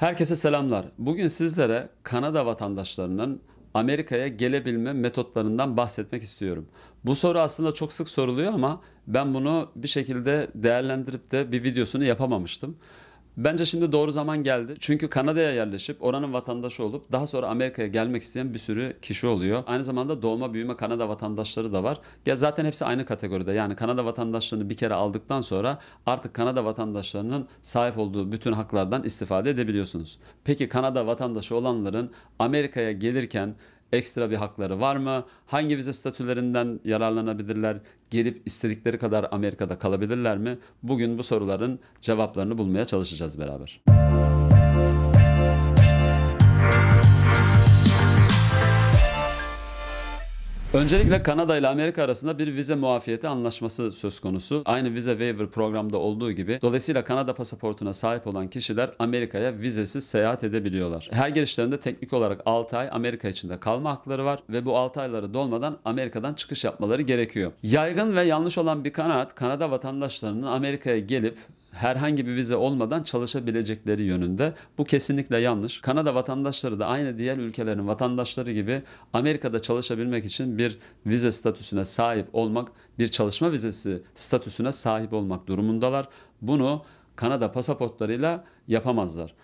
Herkese selamlar. Bugün sizlere Kanada vatandaşlarının Amerika'ya gelebilme metotlarından bahsetmek istiyorum. Bu soru aslında çok sık soruluyor ama ben bunu bir şekilde değerlendirip de bir videosunu yapamamıştım. Bence şimdi doğru zaman geldi. Çünkü Kanada'ya yerleşip oranın vatandaşı olup daha sonra Amerika'ya gelmek isteyen bir sürü kişi oluyor. Aynı zamanda doğma büyüme Kanada vatandaşları da var. Ya zaten hepsi aynı kategoride. Yani Kanada vatandaşlığını bir kere aldıktan sonra artık Kanada vatandaşlarının sahip olduğu bütün haklardan istifade edebiliyorsunuz. Peki Kanada vatandaşı olanların Amerika'ya gelirken Ekstra bir hakları var mı? Hangi vize statülerinden yararlanabilirler? Gelip istedikleri kadar Amerika'da kalabilirler mi? Bugün bu soruların cevaplarını bulmaya çalışacağız beraber. Müzik Öncelikle Kanada ile Amerika arasında bir vize muafiyeti anlaşması söz konusu. Aynı vize waiver programda olduğu gibi dolayısıyla Kanada pasaportuna sahip olan kişiler Amerika'ya vizesiz seyahat edebiliyorlar. Her girişlerinde teknik olarak 6 ay Amerika içinde kalma hakları var ve bu 6 ayları dolmadan Amerika'dan çıkış yapmaları gerekiyor. Yaygın ve yanlış olan bir kanaat Kanada vatandaşlarının Amerika'ya gelip herhangi bir vize olmadan çalışabilecekleri yönünde. Bu kesinlikle yanlış. Kanada vatandaşları da aynı diğer ülkelerin vatandaşları gibi Amerika'da çalışabilmek için bir vize statüsüne sahip olmak, bir çalışma vizesi statüsüne sahip olmak durumundalar. Bunu Kanada pasaportlarıyla yapamazlar.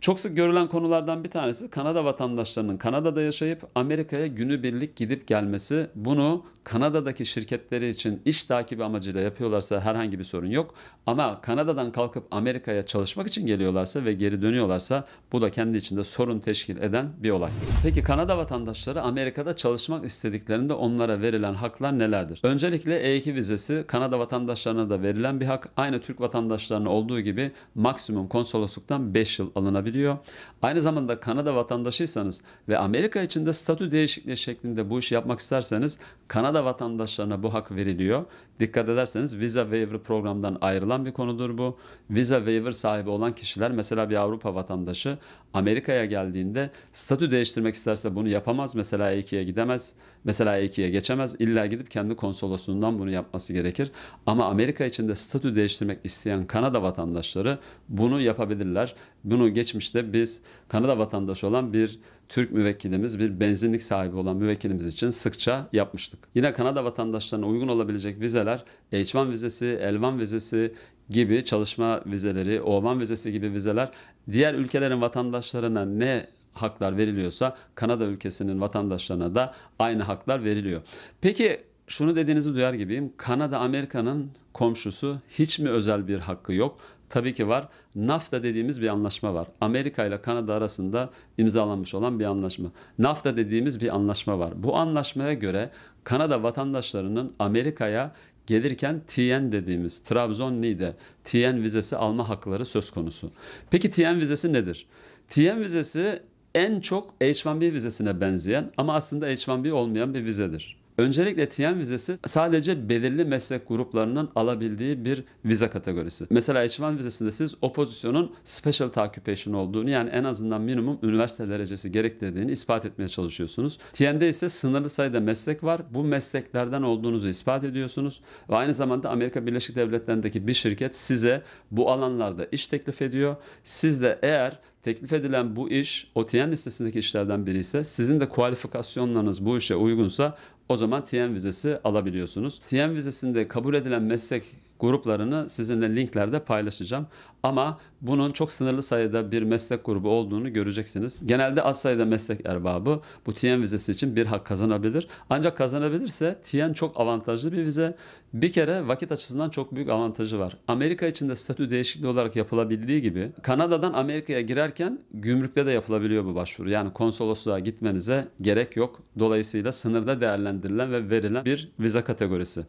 Çok sık görülen konulardan bir tanesi Kanada vatandaşlarının Kanada'da yaşayıp Amerika'ya günübirlik gidip gelmesi. Bunu Kanada'daki şirketleri için iş takibi amacıyla yapıyorlarsa herhangi bir sorun yok. Ama Kanada'dan kalkıp Amerika'ya çalışmak için geliyorlarsa ve geri dönüyorlarsa bu da kendi içinde sorun teşkil eden bir olay. Peki Kanada vatandaşları Amerika'da çalışmak istediklerinde onlara verilen haklar nelerdir? Öncelikle E2 vizesi Kanada vatandaşlarına da verilen bir hak. Aynı Türk vatandaşlarına olduğu gibi maksimum konsolosluktan 5 yıl alınabiliyor. Aynı zamanda Kanada vatandaşıysanız ve Amerika içinde statü değişikliği şeklinde bu işi yapmak isterseniz Kanada vatandaşlarına bu hak veriliyor. Dikkat ederseniz Visa Waiver programdan ayrılan bir konudur bu. Visa Waiver sahibi olan kişiler mesela bir Avrupa vatandaşı Amerika'ya geldiğinde statü değiştirmek isterse bunu yapamaz. Mesela E2'ye gidemez. Mesela E2'ye geçemez. İlla gidip kendi konsolosundan bunu yapması gerekir. Ama Amerika içinde statü değiştirmek isteyen Kanada vatandaşları bunu yapabilirler. Bunu geçmişte biz Kanada vatandaşı olan bir Türk müvekkilimiz bir benzinlik sahibi olan müvekkilimiz için sıkça yapmıştık. Yine Kanada vatandaşlarına uygun olabilecek vizeler H1 vizesi, L1 vizesi gibi çalışma vizeleri, O1 vizesi gibi vizeler diğer ülkelerin vatandaşlarına ne haklar veriliyorsa Kanada ülkesinin vatandaşlarına da aynı haklar veriliyor. Peki şunu dediğinizi duyar gibiyim. Kanada Amerika'nın komşusu hiç mi özel bir hakkı yok? Tabii ki var. NAFTA dediğimiz bir anlaşma var. Amerika ile Kanada arasında imzalanmış olan bir anlaşma. NAFTA dediğimiz bir anlaşma var. Bu anlaşmaya göre Kanada vatandaşlarının Amerika'ya gelirken TN dediğimiz Trabzonli'de TN vizesi alma hakları söz konusu. Peki TN vizesi nedir? TN vizesi en çok H1B vizesine benzeyen ama aslında H1B olmayan bir vizedir. Öncelikle TN vizesi sadece belirli meslek gruplarının alabildiği bir vize kategorisi. Mesela H1 vizesinde siz o pozisyonun special occupation olduğunu yani en azından minimum üniversite derecesi gerektirdiğini ispat etmeye çalışıyorsunuz. TN'de ise sınırlı sayıda meslek var. Bu mesleklerden olduğunuzu ispat ediyorsunuz ve aynı zamanda Amerika Birleşik Devletleri'ndeki bir şirket size bu alanlarda iş teklif ediyor. Siz de eğer Teklif edilen bu iş o OTN listesindeki işlerden biri ise sizin de kualifikasyonlarınız bu işe uygunsa o zaman TN vizesi alabiliyorsunuz. TN vizesinde kabul edilen meslek gruplarını sizinle linklerde paylaşacağım. Ama bunun çok sınırlı sayıda bir meslek grubu olduğunu göreceksiniz. Genelde az sayıda meslek erbabı bu TN vizesi için bir hak kazanabilir. Ancak kazanabilirse TN çok avantajlı bir vize. Bir kere vakit açısından çok büyük avantajı var. Amerika için de statü değişikliği olarak yapılabildiği gibi Kanada'dan Amerika'ya girerken gümrükte de yapılabiliyor bu başvuru. Yani konsolosluğa gitmenize gerek yok. Dolayısıyla sınırda değerlendirilen ve verilen bir vize kategorisi.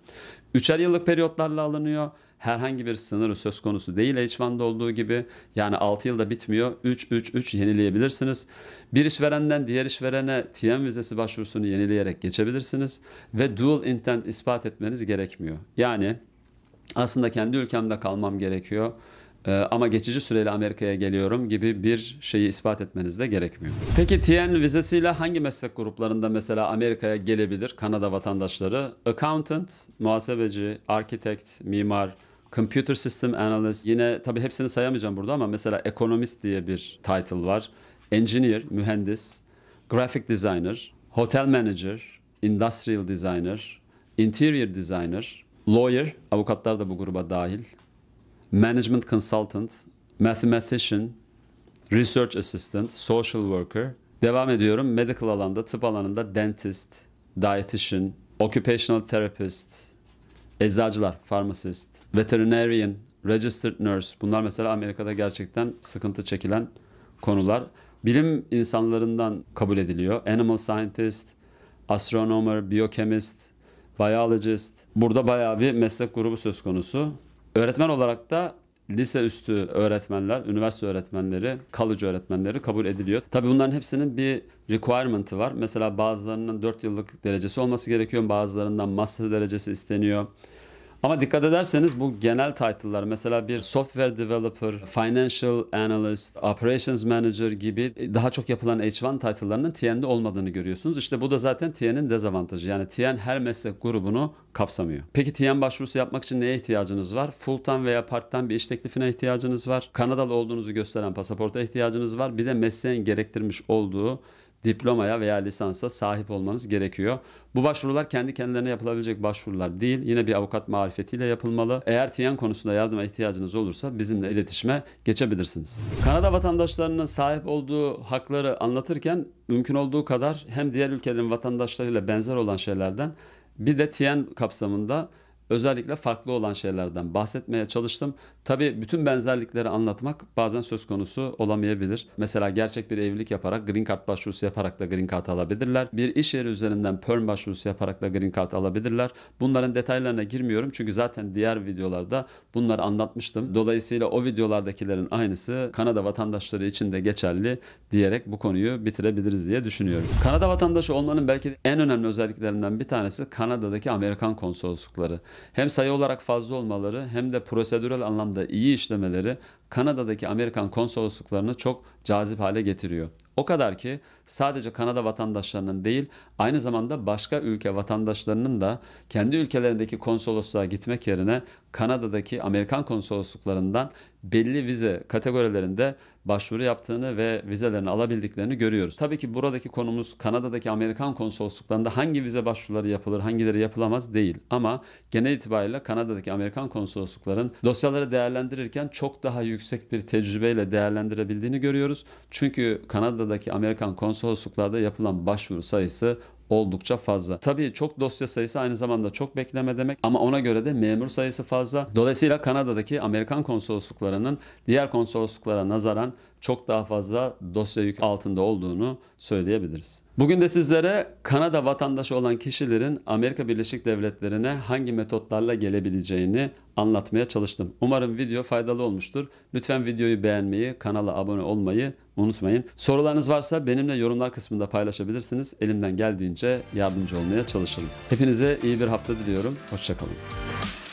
Üçer yıllık periyotlarla alınıyor herhangi bir sınırı söz konusu değil H1'de olduğu gibi. Yani 6 yılda bitmiyor. 3-3-3 yenileyebilirsiniz. Bir işverenden diğer işverene TM vizesi başvurusunu yenileyerek geçebilirsiniz. Ve dual intent ispat etmeniz gerekmiyor. Yani aslında kendi ülkemde kalmam gerekiyor e, ama geçici süreyle Amerika'ya geliyorum gibi bir şeyi ispat etmeniz de gerekmiyor. Peki TN vizesiyle hangi meslek gruplarında mesela Amerika'ya gelebilir Kanada vatandaşları? Accountant, muhasebeci, architect, mimar, Computer System Analyst yine tabii hepsini sayamayacağım burada ama mesela Economist diye bir title var. Engineer, mühendis, Graphic Designer, Hotel Manager, Industrial Designer, Interior Designer, Lawyer, avukatlar da bu gruba dahil, Management Consultant, Mathematician, Research Assistant, Social Worker, devam ediyorum medical alanda, tıp alanında Dentist, Dietitian, Occupational Therapist, eczacılar, farmasist, veterinarian, registered nurse bunlar mesela Amerika'da gerçekten sıkıntı çekilen konular. Bilim insanlarından kabul ediliyor. Animal scientist, astronomer, biochemist, biyologist. Burada bayağı bir meslek grubu söz konusu. Öğretmen olarak da lise üstü öğretmenler, üniversite öğretmenleri, kalıcı öğretmenleri kabul ediliyor. Tabii bunların hepsinin bir requirement'ı var. Mesela bazılarının 4 yıllık derecesi olması gerekiyor, bazılarından master derecesi isteniyor. Ama dikkat ederseniz bu genel title'lar mesela bir software developer, financial analyst, operations manager gibi daha çok yapılan H1 title'larının TN'de olmadığını görüyorsunuz. İşte bu da zaten TN'in dezavantajı. Yani TN her meslek grubunu kapsamıyor. Peki TN başvurusu yapmak için neye ihtiyacınız var? Full time veya part time bir iş teklifine ihtiyacınız var. Kanadalı olduğunuzu gösteren pasaporta ihtiyacınız var. Bir de mesleğin gerektirmiş olduğu diplomaya veya lisansa sahip olmanız gerekiyor. Bu başvurular kendi kendilerine yapılabilecek başvurular değil. Yine bir avukat marifetiyle yapılmalı. Eğer TİAN konusunda yardıma ihtiyacınız olursa bizimle iletişime geçebilirsiniz. Kanada vatandaşlarının sahip olduğu hakları anlatırken mümkün olduğu kadar hem diğer ülkelerin vatandaşlarıyla benzer olan şeylerden bir de TİAN kapsamında özellikle farklı olan şeylerden bahsetmeye çalıştım. Tabii bütün benzerlikleri anlatmak bazen söz konusu olamayabilir. Mesela gerçek bir evlilik yaparak green card başvurusu yaparak da green card alabilirler. Bir iş yeri üzerinden perm başvurusu yaparak da green card alabilirler. Bunların detaylarına girmiyorum çünkü zaten diğer videolarda bunları anlatmıştım. Dolayısıyla o videolardakilerin aynısı Kanada vatandaşları için de geçerli diyerek bu konuyu bitirebiliriz diye düşünüyorum. Kanada vatandaşı olmanın belki en önemli özelliklerinden bir tanesi Kanada'daki Amerikan konsoloslukları. Hem sayı olarak fazla olmaları hem de prosedürel anlamda iyi işlemeleri Kanada'daki Amerikan konsolosluklarını çok cazip hale getiriyor. O kadar ki sadece Kanada vatandaşlarının değil aynı zamanda başka ülke vatandaşlarının da kendi ülkelerindeki konsolosluğa gitmek yerine Kanada'daki Amerikan konsolosluklarından belli vize kategorilerinde başvuru yaptığını ve vizelerini alabildiklerini görüyoruz. Tabii ki buradaki konumuz Kanada'daki Amerikan konsolosluklarında hangi vize başvuruları yapılır, hangileri yapılamaz değil. Ama genel itibariyle Kanada'daki Amerikan konsoloslukların dosyaları değerlendirirken çok daha yüksek bir tecrübeyle değerlendirebildiğini görüyoruz. Çünkü Kanada'daki Amerikan konsolosluklarda yapılan başvuru sayısı oldukça fazla. Tabii çok dosya sayısı aynı zamanda çok bekleme demek ama ona göre de memur sayısı fazla. Dolayısıyla Kanada'daki Amerikan konsolosluklarının diğer konsolosluklara nazaran çok daha fazla dosya yük altında olduğunu söyleyebiliriz. Bugün de sizlere Kanada vatandaşı olan kişilerin Amerika Birleşik Devletleri'ne hangi metotlarla gelebileceğini anlatmaya çalıştım. Umarım video faydalı olmuştur. Lütfen videoyu beğenmeyi, kanala abone olmayı unutmayın. Sorularınız varsa benimle yorumlar kısmında paylaşabilirsiniz. Elimden geldiğince yardımcı olmaya çalışırım. Hepinize iyi bir hafta diliyorum. Hoşçakalın.